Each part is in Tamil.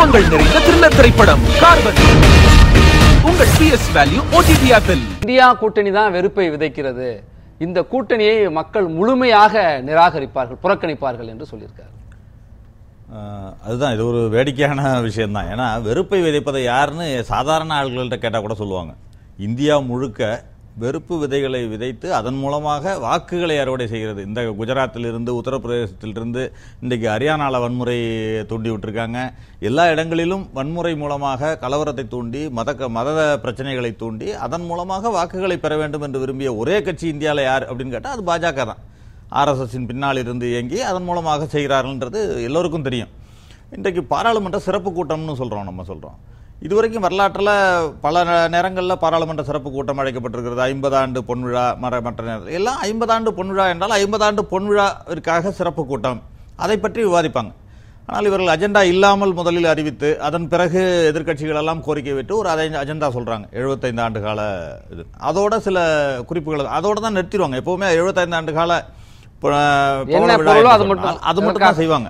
குழப்பங்கள் நிறைந்த த்ரில்லர் திரைப்படம் கார்பன் உங்கள் சிஎஸ் வேல்யூ ஓடிடி ஆப்பில் இந்தியா கூட்டணி தான் வெறுப்பை விதைக்கிறது இந்த கூட்டணியை மக்கள் முழுமையாக நிராகரிப்பார்கள் புறக்கணிப்பார்கள் என்று சொல்லியிருக்கார் அதுதான் இது ஒரு வேடிக்கையான விஷயம்தான் ஏன்னா வெறுப்பை விதைப்பதை யாருன்னு சாதாரண ஆள்கள்கிட்ட கேட்டால் கூட சொல்லுவாங்க இந்தியா முழுக்க வெறுப்பு விதைகளை விதைத்து அதன் மூலமாக வாக்குகளை அறுவடை செய்கிறது இந்த குஜராத்திலிருந்து உத்தரப்பிரதேசத்திலிருந்து இன்றைக்கு ஹரியானாவில் வன்முறை தூண்டி விட்டுருக்காங்க எல்லா இடங்களிலும் வன்முறை மூலமாக கலவரத்தை தூண்டி மத மத பிரச்சனைகளை தூண்டி அதன் மூலமாக வாக்குகளை பெற வேண்டும் என்று விரும்பிய ஒரே கட்சி இந்தியாவில் யார் அப்படின்னு கேட்டால் அது பாஜக தான் ஆர்எஸ்எஸின் பின்னால் இருந்து இயங்கி அதன் மூலமாக செய்கிறார்கள்ன்றது எல்லோருக்கும் தெரியும் இன்றைக்கு பாராளுமன்ற சிறப்பு கூட்டம்னு சொல்கிறோம் நம்ம சொல்கிறோம் இதுவரைக்கும் வரலாற்றில் பல நேரங்களில் பாராளுமன்ற சிறப்பு கூட்டம் அழைக்கப்பட்டிருக்கிறது ஐம்பது ஆண்டு பொன்விழா மர மற்ற நேரத்தில் எல்லாம் ஐம்பது ஆண்டு பொன்விழா என்றால் ஐம்பது ஆண்டு பொன்விழாவிற்காக சிறப்பு கூட்டம் அதை பற்றி விவாதிப்பாங்க ஆனால் இவர்கள் அஜெண்டா இல்லாமல் முதலில் அறிவித்து அதன் பிறகு எதிர்கட்சிகள் எல்லாம் கோரிக்கை விட்டு ஒரு அதை அஜெண்டா சொல்கிறாங்க எழுபத்தைந்து ஆண்டு கால இது அதோட சில குறிப்புகள் அதோடு தான் நிறுத்திடுவாங்க எப்போவுமே எழுபத்தைந்து ஆண்டு கால அது மட்டும் தான் செய்வாங்க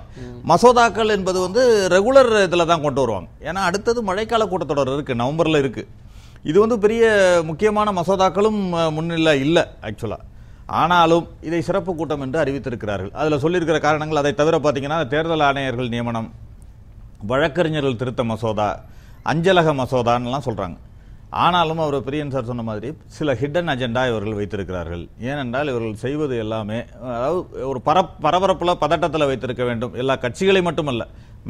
மசோதாக்கள் என்பது வந்து ரெகுலர் இதில் தான் கொண்டு வருவாங்க ஏன்னா அடுத்தது மழைக்கால கூட்டத்தொடர் இருக்கு நவம்பர்ல இருக்கு இது வந்து பெரிய முக்கியமான மசோதாக்களும் முன்னிலை இல்லை ஆக்சுவலாக ஆனாலும் இதை சிறப்பு கூட்டம் என்று அறிவித்திருக்கிறார்கள் அதில் சொல்லியிருக்கிற காரணங்கள் அதை தவிர பார்த்தீங்கன்னா தேர்தல் ஆணையர்கள் நியமனம் வழக்கறிஞர்கள் திருத்த மசோதா அஞ்சலக மசோதான்லாம் சொல்கிறாங்க ஆனாலும் அவர் பிரியன் சார் சொன்ன மாதிரி சில ஹிடன் அஜெண்டா இவர்கள் வைத்திருக்கிறார்கள் ஏனென்றால் இவர்கள் செய்வது எல்லாமே அதாவது ஒரு பர பரபரப்பில் பதட்டத்தில் வைத்திருக்க வேண்டும் எல்லா கட்சிகளையும் மட்டுமல்ல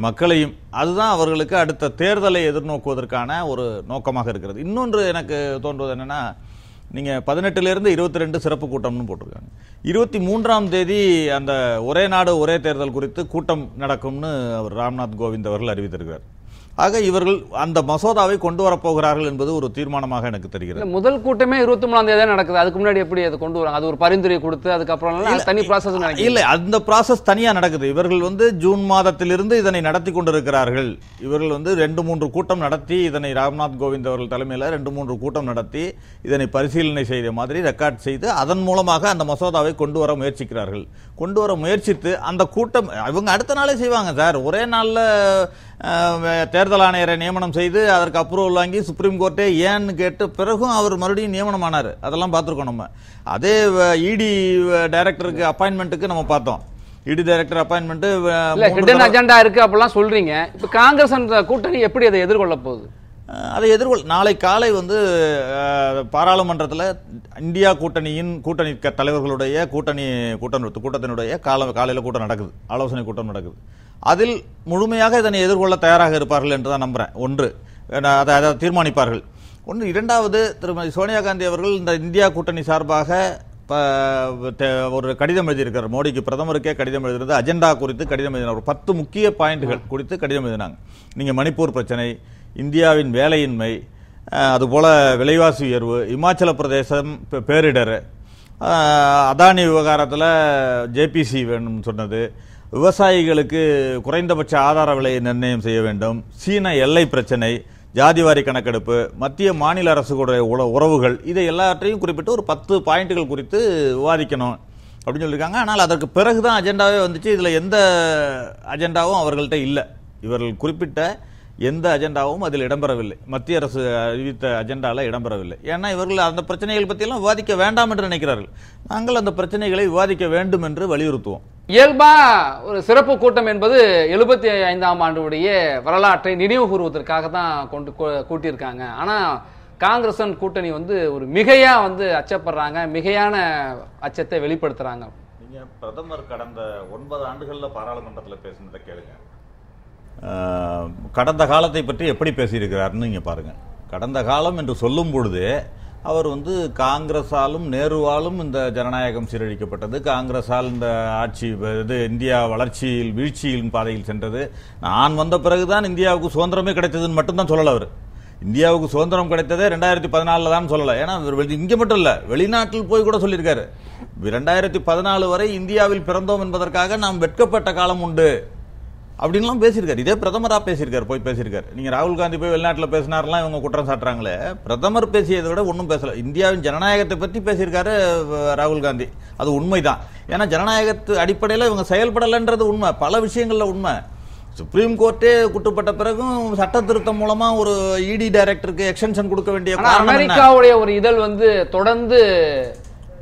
மக்களையும் அதுதான் அவர்களுக்கு அடுத்த தேர்தலை எதிர்நோக்குவதற்கான ஒரு நோக்கமாக இருக்கிறது இன்னொன்று எனக்கு தோன்றுவது என்னென்னா நீங்கள் பதினெட்டுலேருந்து இருபத்தி ரெண்டு சிறப்பு கூட்டம்னு போட்டிருக்காங்க இருபத்தி மூன்றாம் தேதி அந்த ஒரே நாடு ஒரே தேர்தல் குறித்து கூட்டம் நடக்கும்னு அவர் ராம்நாத் கோவிந்த் அவர்கள் அறிவித்திருக்கிறார் ஆக இவர்கள் அந்த மசோதாவை கொண்டு வரப்போகிறார்கள் என்பது ஒரு தீர்மானமாக எனக்கு தெரிகிறது முதல் கூட்டமே இருபத்தி மூணாம் தேதி நடக்குது அதுக்கு முன்னாடி எப்படி அதை கொண்டு வராங்க அது ஒரு பரிந்துரை கொடுத்து அதுக்கப்புறம் தனி ப்ராசஸ் இல்லை அந்த ப்ராசஸ் தனியாக நடக்குது இவர்கள் வந்து ஜூன் மாதத்திலிருந்து இதனை நடத்தி கொண்டிருக்கிறார்கள் இவர்கள் வந்து ரெண்டு மூன்று கூட்டம் நடத்தி இதனை ராம்நாத் கோவிந்த் அவர்கள் தலைமையில் ரெண்டு மூன்று கூட்டம் நடத்தி இதனை பரிசீலனை செய்த மாதிரி ரெக்கார்ட் செய்து அதன் மூலமாக அந்த மசோதாவை கொண்டு வர முயற்சிக்கிறார்கள் கொண்டு வர முயற்சித்து அந்த கூட்டம் இவங்க அடுத்த நாளே செய்வாங்க சார் ஒரே நாளில் தேர்தல் ஆணையரை நியமனம் செய்து அதற்கு அப்ரூவல் வாங்கி சுப்ரீம் கோர்ட்டே ஏன்னு கேட்டு பிறகும் அவர் மறுபடியும் நியமனம் ஆனார் அதெல்லாம் பார்த்துருக்கோம் நம்ம அதே இடி டைரக்டருக்கு அப்பாயின்மெண்ட்டுக்கு நம்ம பார்த்தோம் இடி டைரக்டர் அப்பாயின்மெண்ட் ஹிடன் அஜெண்டா இருக்கு அப்படிலாம் சொல்றீங்க இப்போ காங்கிரஸ் அந்த கூட்டணி எப்படி அதை எதிர்கொள்ள போகுது அதை எதிர்கொள் நாளை காலை வந்து பாராளுமன்றத்தில் இந்தியா கூட்டணியின் கூட்டணி தலைவர்களுடைய கூட்டணி கூட்டம் கூட்டத்தினுடைய கால காலையில் கூட்டம் நடக்குது ஆலோசனை கூட்டம் நடக்குது அதில் முழுமையாக இதனை எதிர்கொள்ள தயாராக இருப்பார்கள் என்று தான் நம்புகிறேன் ஒன்று அதை அதை தீர்மானிப்பார்கள் ஒன்று இரண்டாவது திருமதி சோனியா காந்தி அவர்கள் இந்த இந்தியா கூட்டணி சார்பாக ஒரு கடிதம் எழுதியிருக்கிறார் மோடிக்கு பிரதமருக்கே கடிதம் எழுதினது அஜெண்டா குறித்து கடிதம் எழுதினார் ஒரு பத்து முக்கிய பாயிண்ட்கள் குறித்து கடிதம் எழுதினாங்க நீங்கள் மணிப்பூர் பிரச்சனை இந்தியாவின் வேலையின்மை அதுபோல் விலைவாசி உயர்வு இமாச்சல பிரதேசம் பேரிடர் அதானி விவகாரத்தில் ஜேபிசி வேணும்னு சொன்னது விவசாயிகளுக்கு குறைந்தபட்ச ஆதார விலையை நிர்ணயம் செய்ய வேண்டும் சீன எல்லை பிரச்சனை ஜாதிவாரி கணக்கெடுப்பு மத்திய மாநில அரசுடைய உறவுகள் இதை எல்லாற்றையும் குறிப்பிட்டு ஒரு பத்து பாயிண்ட்டுகள் குறித்து விவாதிக்கணும் அப்படின்னு சொல்லியிருக்காங்க ஆனால் அதற்கு பிறகு தான் அஜெண்டாவே வந்துச்சு இதில் எந்த அஜெண்டாவும் அவர்கள்ட்ட இல்லை இவர்கள் குறிப்பிட்ட எந்த அஜெண்டாவும் அதில் இடம்பெறவில்லை மத்திய அரசு அறிவித்த அஜெண்டாவில் இடம்பெறவில்லை ஏன்னா இவர்கள் அந்த பிரச்சனைகள் பற்றியெல்லாம் விவாதிக்க வேண்டாம் என்று நினைக்கிறார்கள் நாங்கள் அந்த பிரச்சனைகளை விவாதிக்க வேண்டும் என்று வலியுறுத்துவோம் இயல்பா ஒரு சிறப்பு கூட்டம் என்பது எழுபத்தி ஐந்தாம் ஆண்டுடைய வரலாற்றை நினைவு கூறுவதற்காக தான் கொண்டு கூட்டியிருக்காங்க ஆனால் காங்கிரசன் கூட்டணி வந்து ஒரு மிகையாக வந்து அச்சப்படுறாங்க மிகையான அச்சத்தை வெளிப்படுத்துகிறாங்க நீங்கள் பிரதமர் கடந்த ஒன்பது ஆண்டுகளில் பாராளுமன்றத்தில் பேசுனதை கேளுங்க கடந்த காலத்தை பற்றி எப்படி பேசியிருக்கிறாருன்னு நீங்கள் பாருங்கள் கடந்த காலம் என்று சொல்லும் பொழுது அவர் வந்து காங்கிரஸாலும் நேருவாலும் இந்த ஜனநாயகம் சீரழிக்கப்பட்டது காங்கிரஸால் இந்த ஆட்சி இது இந்தியா வளர்ச்சியில் வீழ்ச்சியில் பாதையில் சென்றது நான் வந்த பிறகுதான் இந்தியாவுக்கு சுதந்திரமே கிடைத்ததுன்னு மட்டும்தான் சொல்லலை அவர் இந்தியாவுக்கு சுதந்திரம் கிடைத்ததே ரெண்டாயிரத்தி பதினாலில் தான் சொல்லலை ஏன்னா இங்கே மட்டும் இல்லை வெளிநாட்டில் போய் கூட சொல்லியிருக்காரு ரெண்டாயிரத்தி பதினாலு வரை இந்தியாவில் பிறந்தோம் என்பதற்காக நாம் வெட்கப்பட்ட காலம் உண்டு அப்படின்லாம் பேசியிருக்காரு இதே பிரதமராக பேசியிருக்காரு போய் பேசியிருக்காரு நீங்கள் ராகுல் காந்தி போய் வெளிநாட்டில் பேசினாரெலாம் இவங்க குற்றம் சாட்டுறாங்களே பிரதமர் பேசியதை விட ஒன்றும் பேசலை இந்தியாவின் ஜனநாயகத்தை பற்றி பேசியிருக்காரு ராகுல் காந்தி அது உண்மைதான் ஏன்னா ஜனநாயகத்து அடிப்படையில் இவங்க செயல்படலைன்றது உண்மை பல விஷயங்களில் உண்மை சுப்ரீம் கோர்ட்டே குட்டுப்பட்ட பிறகும் சட்ட திருத்தம் மூலமா ஒரு இடி டைரக்டருக்கு எக்ஸ்டென்ஷன் கொடுக்க வேண்டிய அமெரிக்காவுடைய ஒரு இதழ் வந்து தொடர்ந்து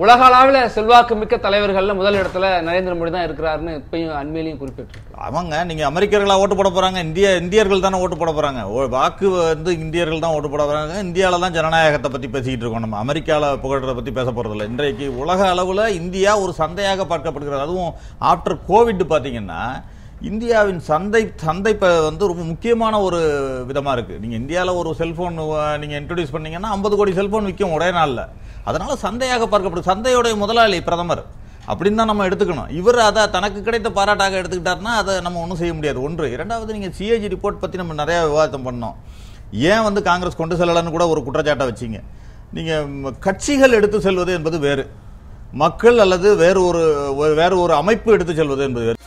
உலக அளவில் செல்வாக்கு மிக்க தலைவர்களில் முதல் இடத்துல நரேந்திர மோடி தான் இருக்கிறாருன்னு இப்பயும் அண்மையிலையும் குறிப்பிட்டிருக்கலாம் அவங்க நீங்கள் அமெரிக்கர்களாக ஓட்டு போட போகிறாங்க இந்திய இந்தியர்கள் தானே ஓட்டு போட போகிறாங்க வாக்கு வந்து இந்தியர்கள் தான் ஓட்டு போட போகிறாங்க இந்தியால தான் ஜனநாயகத்தை பற்றி பேசிக்கிட்டு இருக்கோம் நம்ம அமெரிக்காவில் புகழ்கிறத பற்றி பேச போகிறதில்ல இன்றைக்கு உலக அளவில் இந்தியா ஒரு சந்தையாக பார்க்கப்படுகிறது அதுவும் ஆஃப்டர் கோவிட் பாத்தீங்கன்னா இந்தியாவின் சந்தை சந்தை வந்து ரொம்ப முக்கியமான ஒரு விதமாக இருக்குது நீங்கள் இந்தியாவில் ஒரு செல்ஃபோன் நீங்கள் இன்ட்ரடியூஸ் பண்ணீங்கன்னா ஐம்பது கோடி செல்ஃபோன் விற்கும் ஒரே நாளில் அதனால் சந்தையாக பார்க்கப்படும் சந்தையுடைய முதலாளி பிரதமர் அப்படின்னு தான் நம்ம எடுத்துக்கணும் இவர் அதை தனக்கு கிடைத்த பாராட்டாக எடுத்துக்கிட்டாருன்னா அதை நம்ம ஒன்றும் செய்ய முடியாது ஒன்று இரண்டாவது நீங்கள் சிஏஜி ரிப்போர்ட் பற்றி நம்ம நிறையா விவாதம் பண்ணோம் ஏன் வந்து காங்கிரஸ் கொண்டு செல்லலன்னு கூட ஒரு குற்றச்சாட்டை வச்சிங்க நீங்கள் கட்சிகள் எடுத்து செல்வது என்பது வேறு மக்கள் அல்லது வேறு ஒரு வேறு ஒரு அமைப்பு எடுத்து செல்வது என்பது